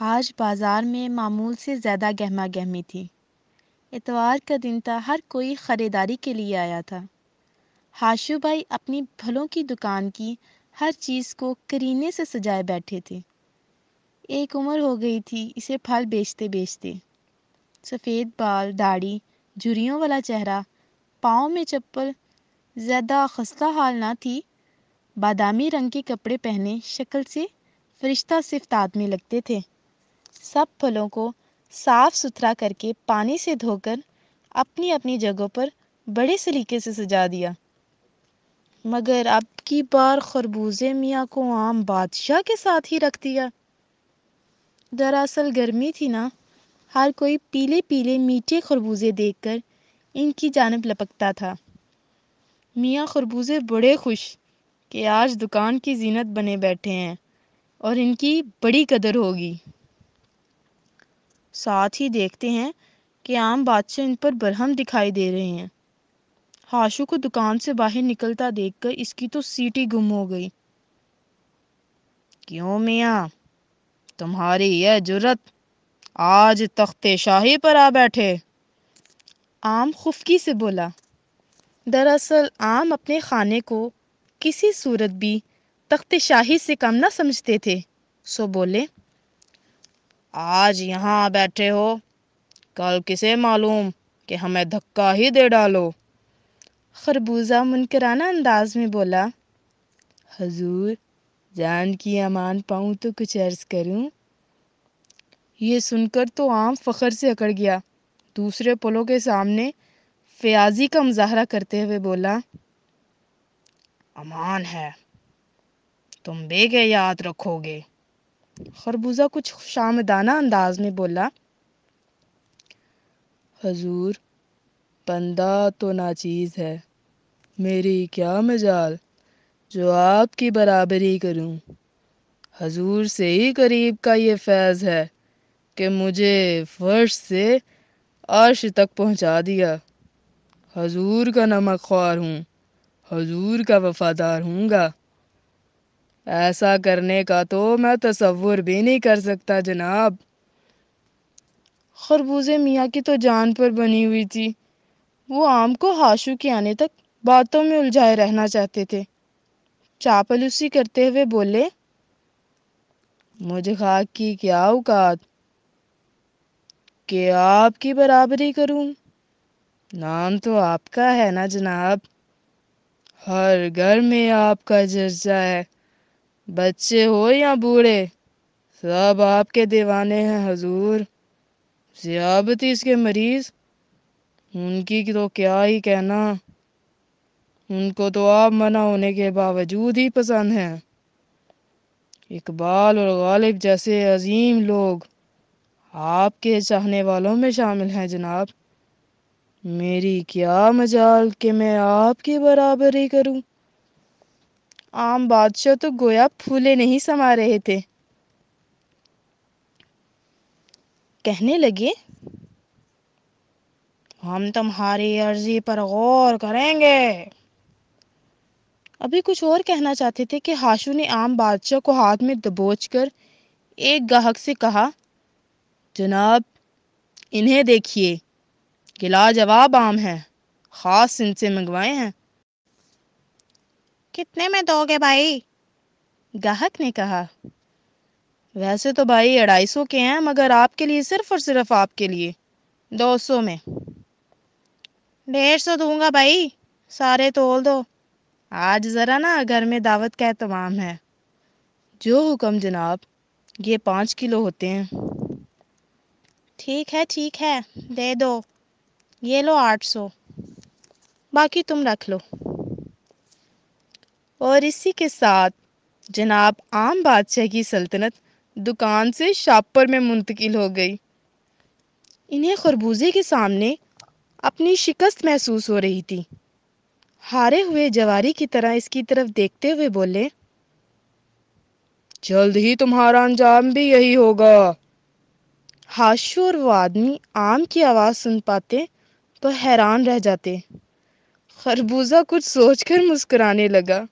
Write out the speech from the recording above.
आज बाज़ार में मामूल से ज़्यादा गहमा गहमी थी इतवार का दिन था हर कोई ख़रीदारी के लिए आया था हाशू भाई अपनी फलों की दुकान की हर चीज़ को करीने से सजाए बैठे थे एक उम्र हो गई थी इसे फल बेचते बेचते सफ़ेद बाल दाढ़ी झुरियों वाला चेहरा पाँव में चप्पल ज़्यादा खस्ता हाल ना थी बादामी रंग के कपड़े पहने शक्ल से फरिश्ता सिफ्त आदमी लगते थे सब फलों को साफ सुथरा करके पानी से धोकर अपनी अपनी जगहों पर बड़े सलीके से सजा दिया मगर अब की बार खरबूजे मियाँ को आम बादशाह के साथ ही रख दिया दरअसल गर्मी थी ना हर कोई पीले पीले मीठे खरबूजे देखकर इनकी जानब लपकता था मियाँ खरबूजे बड़े खुश कि आज दुकान की जीनत बने बैठे हैं और इनकी बड़ी कदर होगी साथ ही देखते हैं कि आम बादशाह इन पर बरहम दिखाई दे रहे हैं हाशु को दुकान से बाहर निकलता देखकर इसकी तो सीटी गुम हो गई क्यों मिया तुम्हारी यह जरूरत आज तख्ते शाही पर आ बैठे आम खुफकी से बोला दरअसल आम अपने खाने को किसी सूरत भी तख्ते शाही से कम ना समझते थे सो बोले आज यहाँ बैठे हो कल किसे मालूम कि हमें धक्का ही दे डालो खरबूजा मुनकराना अंदाज में बोला हजूर जान की अमान पाऊँ तो कुछ अर्ज करूँ ये सुनकर तो आम फ़खर से अकड़ गया दूसरे पुलों के सामने फयाजी का मुजाहरा करते हुए बोला अमान है तुम बेगे याद रखोगे खरबूजा कुछ शामदाना अंदाज में बोला हजूर बंदा तो नाचीज है मेरी क्या मजाल जो आपकी बराबरी करूं हजूर से ही करीब का ये फैज़ है कि मुझे फर्श से आर्श तक पहुंचा दिया हजूर का नमक ख्वार हूँ हजूर का वफादार हूँगा ऐसा करने का तो मैं तस्वुर भी नहीं कर सकता जनाब खरबूजे मियाँ की तो जान पर बनी हुई थी वो आम को हाशू के आने तक बातों में उलझाए रहना चाहते थे चापलूसी करते हुए बोले मुझे खाक की क्या औकात के आपकी बराबरी करूं नाम तो आपका है ना जनाब हर घर में आपका जर्जा है बच्चे हो या बूढ़े सब आपके दीवाने हैं हजूर जियाबतीस के मरीज उनकी तो क्या ही कहना उनको तो आप मना होने के बावजूद ही पसंद हैं इकबाल और गालिब जैसे अजीम लोग आपके चाहने वालों में शामिल हैं जनाब मेरी क्या मजाल कि मैं आपकी बराबरी करूं आम बादशाह तो गोया फूले नहीं समा रहे थे कहने लगे हम तुम्हारी अर्जी पर गौर करेंगे अभी कुछ और कहना चाहते थे कि हाशू ने आम बादशाह को हाथ में दबोच कर एक गाहक से कहा जनाब इन्हें देखिए गिला जवाब आम है ख़ास इनसे मंगवाए हैं कितने में दोगे भाई गाहक ने कहा वैसे तो भाई अढ़ाई सौ के हैं मगर आपके लिए सिर्फ और सिर्फ आपके लिए दो सौ में डेढ़ सौ दूंगा भाई सारे तोल दो आज ज़रा ना घर में दावत का एहतमाम है जो हुक्म जनाब ये पाँच किलो होते हैं ठीक है ठीक है दे दो ये लो आठ सौ बाकी तुम रख लो और इसी के साथ जनाब आम बादशाह की सल्तनत दुकान से शापर में मुंतकिल हो गई इन्हें खरबूजे के सामने अपनी शिकस्त महसूस हो रही थी हारे हुए जवारी की तरह इसकी तरफ देखते हुए बोले जल्द ही तुम्हारा अंजाम भी यही होगा हाशु और वो आदमी आम की आवाज़ सुन पाते तो हैरान रह जाते खरबूजा कुछ सोचकर मुस्कुराने लगा